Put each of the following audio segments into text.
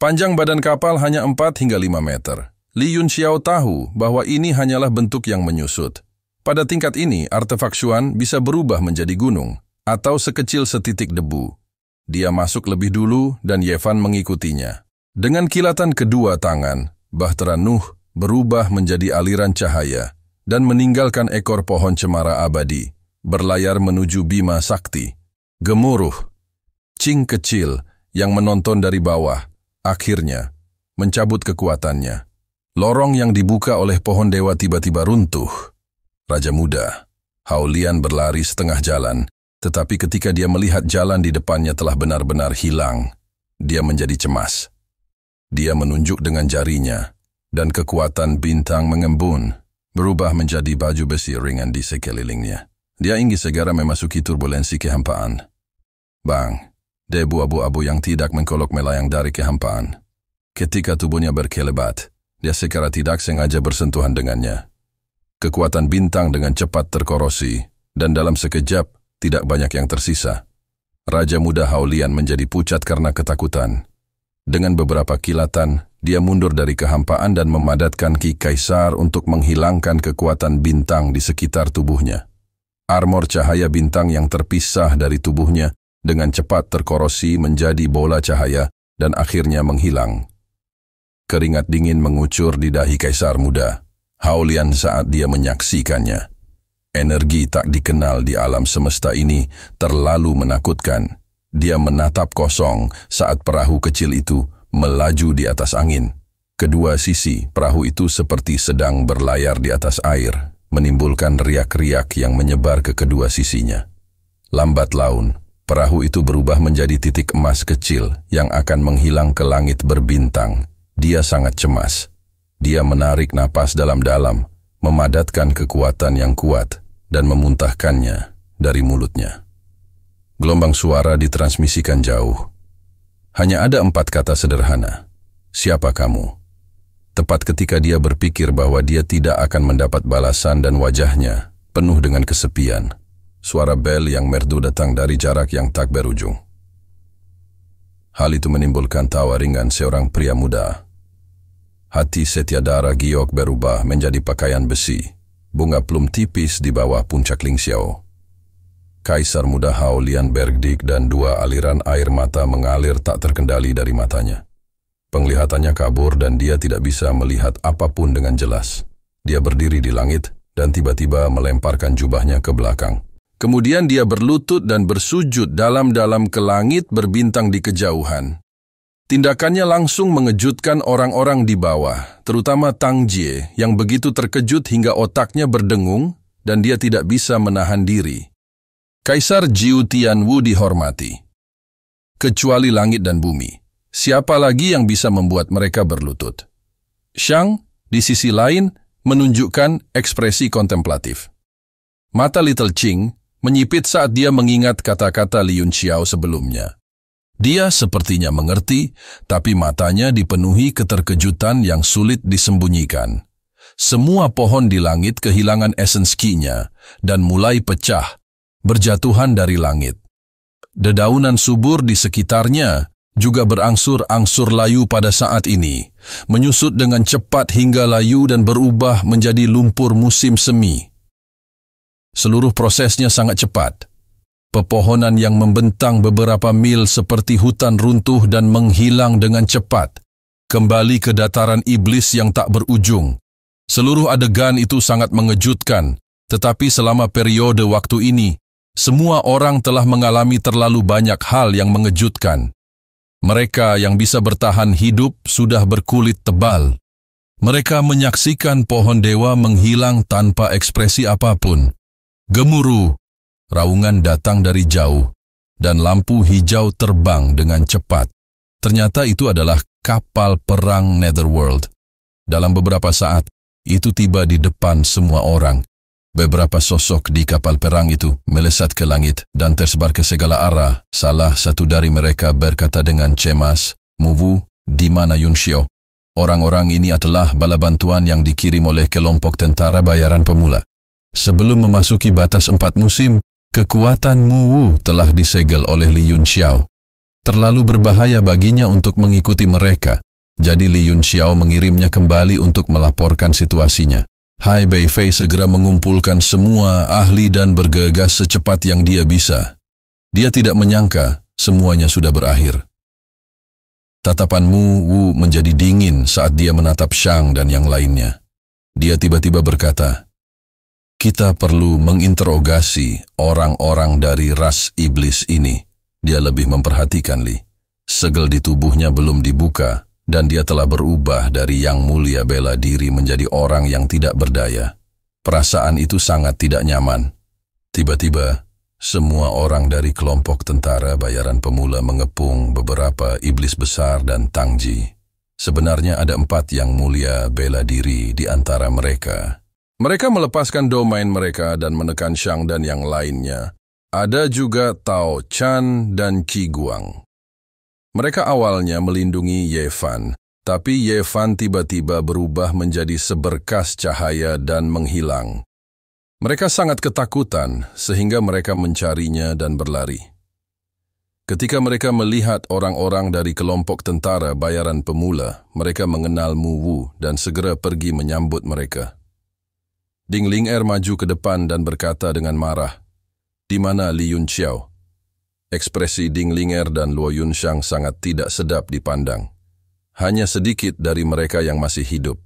Panjang badan kapal hanya 4 hingga 5 meter. Li Yun Xiao tahu bahwa ini hanyalah bentuk yang menyusut. Pada tingkat ini, artefak Xuan bisa berubah menjadi gunung atau sekecil setitik debu. Dia masuk lebih dulu dan Yevan mengikutinya. Dengan kilatan kedua tangan, Bahtera Nuh berubah menjadi aliran cahaya dan meninggalkan ekor pohon cemara abadi, berlayar menuju Bima Sakti. Gemuruh, Cing kecil yang menonton dari bawah, Akhirnya, mencabut kekuatannya. Lorong yang dibuka oleh pohon dewa tiba-tiba runtuh. Raja muda, Haulian berlari setengah jalan, tetapi ketika dia melihat jalan di depannya telah benar-benar hilang, dia menjadi cemas. Dia menunjuk dengan jarinya, dan kekuatan bintang mengembun, berubah menjadi baju besi ringan di sekelilingnya. Dia ingin segera memasuki turbulensi kehampaan. Bang, debu abu-abu yang tidak mengkolok melayang dari kehampaan. Ketika tubuhnya berkelebat, dia secara tidak sengaja bersentuhan dengannya. Kekuatan bintang dengan cepat terkorosi, dan dalam sekejap tidak banyak yang tersisa. Raja muda Haulian menjadi pucat karena ketakutan. Dengan beberapa kilatan, dia mundur dari kehampaan dan memadatkan Ki Kaisar untuk menghilangkan kekuatan bintang di sekitar tubuhnya. Armor cahaya bintang yang terpisah dari tubuhnya dengan cepat terkorosi menjadi bola cahaya dan akhirnya menghilang. Keringat dingin mengucur di dahi kaisar muda, Haulian saat dia menyaksikannya. Energi tak dikenal di alam semesta ini terlalu menakutkan. Dia menatap kosong saat perahu kecil itu melaju di atas angin. Kedua sisi perahu itu seperti sedang berlayar di atas air, menimbulkan riak-riak yang menyebar ke kedua sisinya. Lambat laun, Perahu itu berubah menjadi titik emas kecil yang akan menghilang ke langit berbintang. Dia sangat cemas. Dia menarik napas dalam-dalam, memadatkan kekuatan yang kuat, dan memuntahkannya dari mulutnya. Gelombang suara ditransmisikan jauh. Hanya ada empat kata sederhana. Siapa kamu? Tepat ketika dia berpikir bahwa dia tidak akan mendapat balasan dan wajahnya penuh dengan kesepian Suara bel yang merdu datang dari jarak yang tak berujung. Hal itu menimbulkan tawa ringan seorang pria muda. Hati setia darah giok berubah menjadi pakaian besi, bunga plum tipis di bawah puncak Ling Xiao. Kaisar muda Hao Lian Bergdik dan dua aliran air mata mengalir tak terkendali dari matanya. Penglihatannya kabur dan dia tidak bisa melihat apapun dengan jelas. Dia berdiri di langit dan tiba-tiba melemparkan jubahnya ke belakang. Kemudian dia berlutut dan bersujud dalam-dalam ke langit berbintang di kejauhan. Tindakannya langsung mengejutkan orang-orang di bawah, terutama Tang Jie yang begitu terkejut hingga otaknya berdengung dan dia tidak bisa menahan diri. Kaisar Jiu Wu dihormati. Kecuali langit dan bumi, siapa lagi yang bisa membuat mereka berlutut? Shang, di sisi lain, menunjukkan ekspresi kontemplatif. Mata Little Ching menyipit saat dia mengingat kata-kata Liun Xiao sebelumnya. Dia sepertinya mengerti, tapi matanya dipenuhi keterkejutan yang sulit disembunyikan. Semua pohon di langit kehilangan esens kinya dan mulai pecah, berjatuhan dari langit. Dedaunan subur di sekitarnya juga berangsur-angsur layu pada saat ini, menyusut dengan cepat hingga layu dan berubah menjadi lumpur musim semi. Seluruh prosesnya sangat cepat. Pepohonan yang membentang beberapa mil seperti hutan runtuh dan menghilang dengan cepat. Kembali ke dataran iblis yang tak berujung. Seluruh adegan itu sangat mengejutkan, tetapi selama periode waktu ini, semua orang telah mengalami terlalu banyak hal yang mengejutkan. Mereka yang bisa bertahan hidup sudah berkulit tebal. Mereka menyaksikan pohon dewa menghilang tanpa ekspresi apapun. Gemuruh, raungan datang dari jauh, dan lampu hijau terbang dengan cepat. Ternyata itu adalah kapal perang Netherworld. Dalam beberapa saat, itu tiba di depan semua orang. Beberapa sosok di kapal perang itu melesat ke langit dan tersebar ke segala arah. Salah satu dari mereka berkata dengan cemas, Muvu, di mana Yunxiao? Orang-orang ini adalah bala bantuan yang dikirim oleh kelompok tentara bayaran pemula. Sebelum memasuki batas empat musim, kekuatan Mu Wu telah disegel oleh Li Yunxiao. Terlalu berbahaya baginya untuk mengikuti mereka, jadi Li Yunxiao mengirimnya kembali untuk melaporkan situasinya. Hai Bei Fei segera mengumpulkan semua ahli dan bergegas secepat yang dia bisa. Dia tidak menyangka semuanya sudah berakhir. Tatapan Mu Wu menjadi dingin saat dia menatap Shang dan yang lainnya. Dia tiba-tiba berkata, kita perlu menginterogasi orang-orang dari ras iblis ini. Dia lebih memperhatikan Li. Segel di tubuhnya belum dibuka dan dia telah berubah dari yang mulia bela diri menjadi orang yang tidak berdaya. Perasaan itu sangat tidak nyaman. Tiba-tiba, semua orang dari kelompok tentara bayaran pemula mengepung beberapa iblis besar dan tangji. Sebenarnya ada empat yang mulia bela diri di antara mereka mereka melepaskan domain mereka dan menekan Shang dan yang lainnya. Ada juga Tao Chan dan Qi Guang. Mereka awalnya melindungi Ye Fan, tapi Ye Fan tiba-tiba berubah menjadi seberkas cahaya dan menghilang. Mereka sangat ketakutan sehingga mereka mencarinya dan berlari. Ketika mereka melihat orang-orang dari kelompok tentara bayaran pemula, mereka mengenal Mu Wu dan segera pergi menyambut mereka. Ding Ling Er maju ke depan dan berkata dengan marah, Di mana Li Yun Xiao? Ekspresi Ding Ling Er dan Luo Yun Shang sangat tidak sedap dipandang. Hanya sedikit dari mereka yang masih hidup.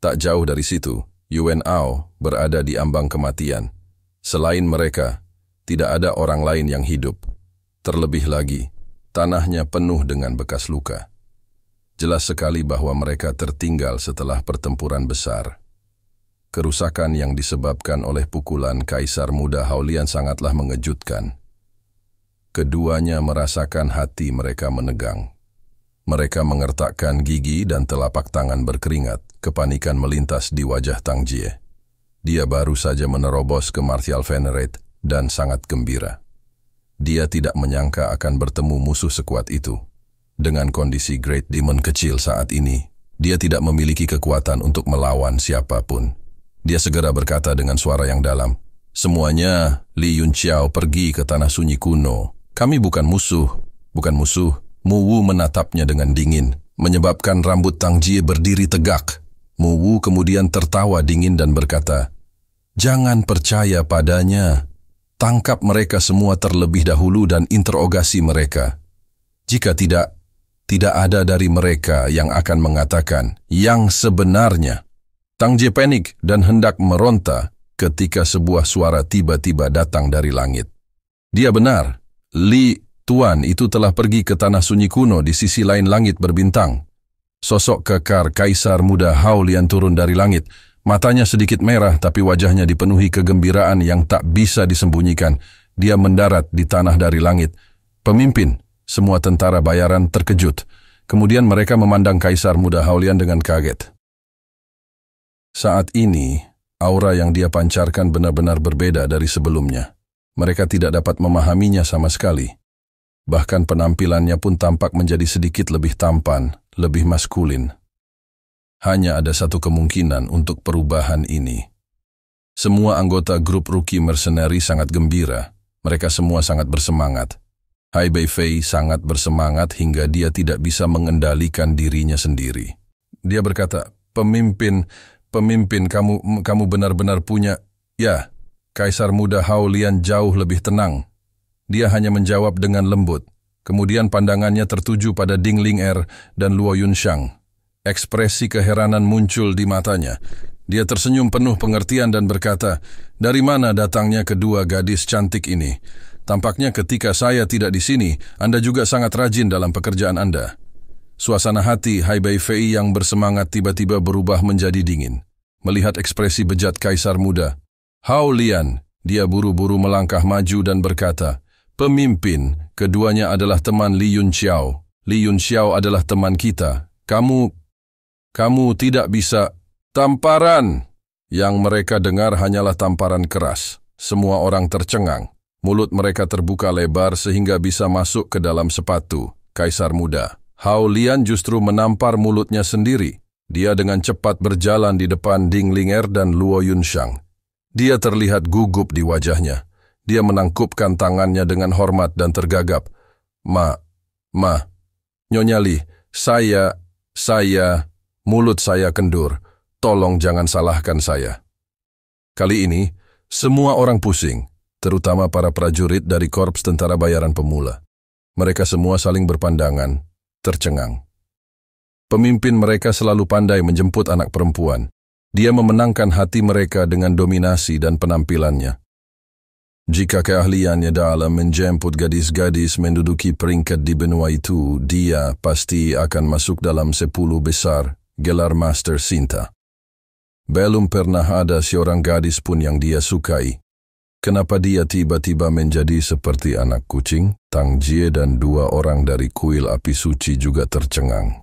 Tak jauh dari situ, Yuan Ao berada di ambang kematian. Selain mereka, tidak ada orang lain yang hidup. Terlebih lagi, tanahnya penuh dengan bekas luka. Jelas sekali bahwa mereka tertinggal setelah pertempuran besar. Kerusakan yang disebabkan oleh pukulan Kaisar Muda Haulian sangatlah mengejutkan. Keduanya merasakan hati mereka menegang. Mereka mengertakkan gigi dan telapak tangan berkeringat, kepanikan melintas di wajah Tang Jie. Dia baru saja menerobos ke Martial Venerate dan sangat gembira. Dia tidak menyangka akan bertemu musuh sekuat itu. Dengan kondisi Great Demon kecil saat ini, dia tidak memiliki kekuatan untuk melawan siapapun. Dia segera berkata dengan suara yang dalam, Semuanya, Li Yun pergi ke tanah sunyi kuno. Kami bukan musuh, bukan musuh. Mu Wu menatapnya dengan dingin, menyebabkan rambut Tang Jie berdiri tegak. Mu Wu kemudian tertawa dingin dan berkata, Jangan percaya padanya. Tangkap mereka semua terlebih dahulu dan interogasi mereka. Jika tidak, tidak ada dari mereka yang akan mengatakan yang sebenarnya. Tang Jie panik dan hendak meronta ketika sebuah suara tiba-tiba datang dari langit. Dia benar, Li Tuan itu telah pergi ke tanah sunyi kuno di sisi lain langit berbintang. Sosok kekar kaisar muda Haolian turun dari langit. Matanya sedikit merah tapi wajahnya dipenuhi kegembiraan yang tak bisa disembunyikan. Dia mendarat di tanah dari langit. Pemimpin, semua tentara bayaran terkejut. Kemudian mereka memandang kaisar muda Haolian dengan kaget. Saat ini, aura yang dia pancarkan benar-benar berbeda dari sebelumnya. Mereka tidak dapat memahaminya sama sekali. Bahkan penampilannya pun tampak menjadi sedikit lebih tampan, lebih maskulin. Hanya ada satu kemungkinan untuk perubahan ini. Semua anggota grup rookie mercenary sangat gembira. Mereka semua sangat bersemangat. Hai Beifei sangat bersemangat hingga dia tidak bisa mengendalikan dirinya sendiri. Dia berkata, pemimpin, pemimpin kamu kamu benar-benar punya. Ya, Kaisar muda Haulian jauh lebih tenang. Dia hanya menjawab dengan lembut. Kemudian pandangannya tertuju pada ding ling Er dan Luo Yunshang. Ekspresi keheranan muncul di matanya. Dia tersenyum penuh pengertian dan berkata, "Dari mana datangnya kedua gadis cantik ini? Tampaknya ketika saya tidak di sini, Anda juga sangat rajin dalam pekerjaan Anda." Suasana hati Hai Bai Fei yang bersemangat tiba-tiba berubah menjadi dingin. Melihat ekspresi bejat kaisar muda, Hao Lian, dia buru-buru melangkah maju dan berkata, Pemimpin, keduanya adalah teman Li Yun Xiao. Li Yun Xiao adalah teman kita. Kamu, kamu tidak bisa tamparan. Yang mereka dengar hanyalah tamparan keras. Semua orang tercengang. Mulut mereka terbuka lebar sehingga bisa masuk ke dalam sepatu. Kaisar muda. Hao Lian justru menampar mulutnya sendiri. Dia dengan cepat berjalan di depan Ding Linger dan Luo Yunshang. Dia terlihat gugup di wajahnya. Dia menangkupkan tangannya dengan hormat dan tergagap. Ma, ma, Nyonya Li, saya, saya, mulut saya kendur. Tolong jangan salahkan saya. Kali ini, semua orang pusing, terutama para prajurit dari Korps Tentara Bayaran Pemula. Mereka semua saling berpandangan, tercengang. Pemimpin mereka selalu pandai menjemput anak perempuan. Dia memenangkan hati mereka dengan dominasi dan penampilannya. Jika keahliannya dalam menjemput gadis-gadis menduduki peringkat di benua itu, dia pasti akan masuk dalam sepuluh besar gelar Master Sinta. Belum pernah ada seorang gadis pun yang dia sukai. Kenapa dia tiba-tiba menjadi seperti anak kucing? Tang Jie dan dua orang dari kuil api suci juga tercengang.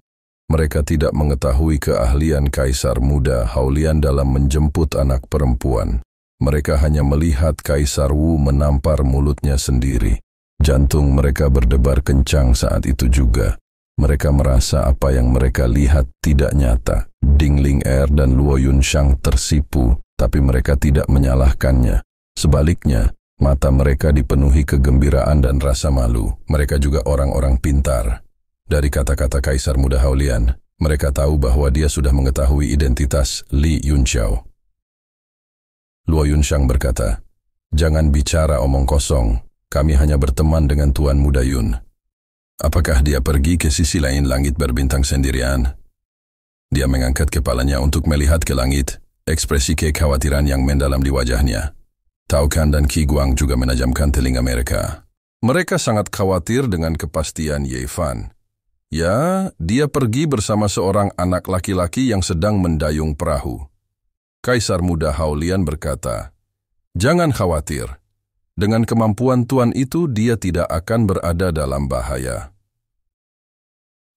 Mereka tidak mengetahui keahlian kaisar muda Haulian dalam menjemput anak perempuan. Mereka hanya melihat kaisar Wu menampar mulutnya sendiri. Jantung mereka berdebar kencang saat itu juga. Mereka merasa apa yang mereka lihat tidak nyata. Dingling Er dan Luo Yunshang tersipu, tapi mereka tidak menyalahkannya. Sebaliknya, mata mereka dipenuhi kegembiraan dan rasa malu. Mereka juga orang-orang pintar. Dari kata-kata Kaisar Muda Haulian, mereka tahu bahwa dia sudah mengetahui identitas Li Yunqiao. Luo Yunshang berkata, Jangan bicara omong kosong, kami hanya berteman dengan Tuan Muda Yun. Apakah dia pergi ke sisi lain langit berbintang sendirian? Dia mengangkat kepalanya untuk melihat ke langit, ekspresi kekhawatiran yang mendalam di wajahnya. Tao Kan dan Qi Guang juga menajamkan telinga mereka. Mereka sangat khawatir dengan kepastian Ye Fan. Ya, dia pergi bersama seorang anak laki-laki yang sedang mendayung perahu. Kaisar muda Haolian berkata, Jangan khawatir. Dengan kemampuan Tuan itu, dia tidak akan berada dalam bahaya.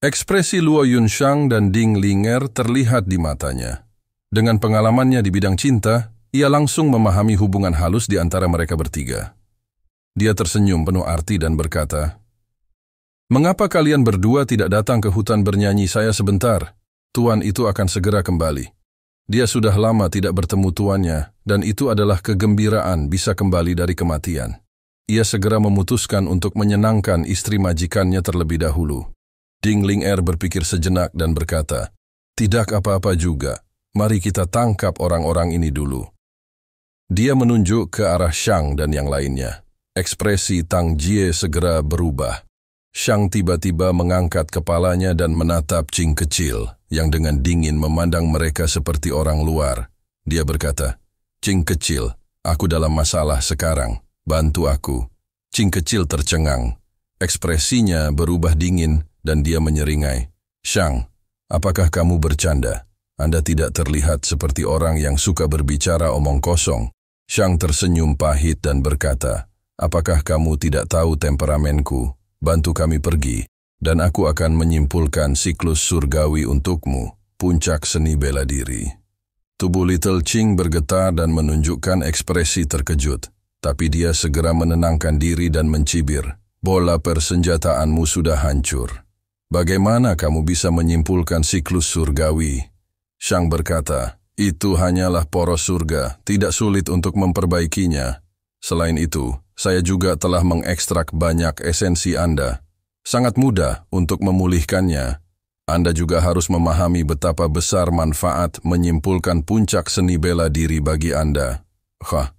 Ekspresi Luo Yunshang dan Ding Linger terlihat di matanya. Dengan pengalamannya di bidang cinta, ia langsung memahami hubungan halus di antara mereka bertiga. Dia tersenyum penuh arti dan berkata, Mengapa kalian berdua tidak datang ke hutan bernyanyi saya sebentar? Tuan itu akan segera kembali. Dia sudah lama tidak bertemu tuannya, dan itu adalah kegembiraan bisa kembali dari kematian. Ia segera memutuskan untuk menyenangkan istri majikannya terlebih dahulu. Dingling Er berpikir sejenak dan berkata, Tidak apa-apa juga, mari kita tangkap orang-orang ini dulu. Dia menunjuk ke arah Shang dan yang lainnya. Ekspresi Tang Jie segera berubah. Shang tiba-tiba mengangkat kepalanya dan menatap Ching kecil yang dengan dingin memandang mereka seperti orang luar. Dia berkata, Ching kecil, aku dalam masalah sekarang, bantu aku. Ching kecil tercengang. Ekspresinya berubah dingin dan dia menyeringai. Shang, apakah kamu bercanda? Anda tidak terlihat seperti orang yang suka berbicara omong kosong. Shang tersenyum pahit dan berkata, Apakah kamu tidak tahu temperamenku? Bantu kami pergi, dan aku akan menyimpulkan siklus surgawi untukmu, puncak seni bela diri. Tubuh Little Ching bergetar dan menunjukkan ekspresi terkejut, tapi dia segera menenangkan diri dan mencibir, bola persenjataanmu sudah hancur. Bagaimana kamu bisa menyimpulkan siklus surgawi? Shang berkata, itu hanyalah poros surga, tidak sulit untuk memperbaikinya. Selain itu, saya juga telah mengekstrak banyak esensi Anda. Sangat mudah untuk memulihkannya. Anda juga harus memahami betapa besar manfaat menyimpulkan puncak seni bela diri bagi Anda. Hah.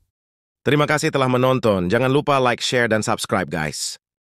Terima kasih telah menonton. Jangan lupa like, share, dan subscribe, guys.